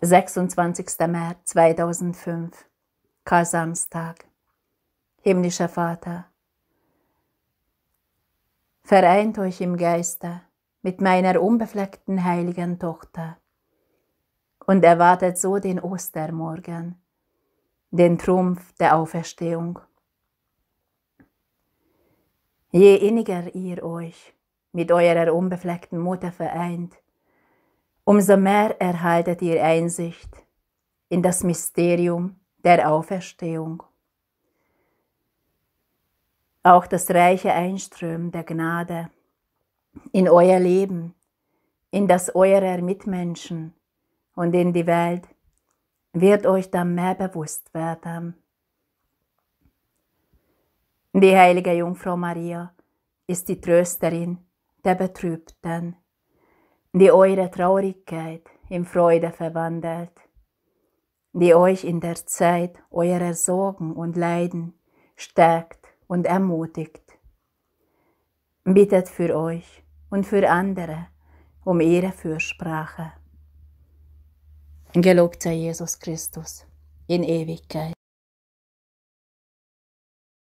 26. März 2005, Kasamstag. Himmlischer Vater, vereint euch im Geiste mit meiner unbefleckten heiligen Tochter und erwartet so den Ostermorgen, den Trumpf der Auferstehung. Je inniger ihr euch mit eurer unbefleckten Mutter vereint, umso mehr erhaltet ihr Einsicht in das Mysterium der Auferstehung. Auch das reiche Einströmen der Gnade in euer Leben, in das eurer Mitmenschen und in die Welt wird euch dann mehr bewusst werden. Die heilige Jungfrau Maria ist die Trösterin der Betrübten die eure Traurigkeit in Freude verwandelt, die euch in der Zeit eurer Sorgen und Leiden stärkt und ermutigt. Bittet für euch und für andere um ihre Fürsprache. Gelobt sei Jesus Christus, in Ewigkeit.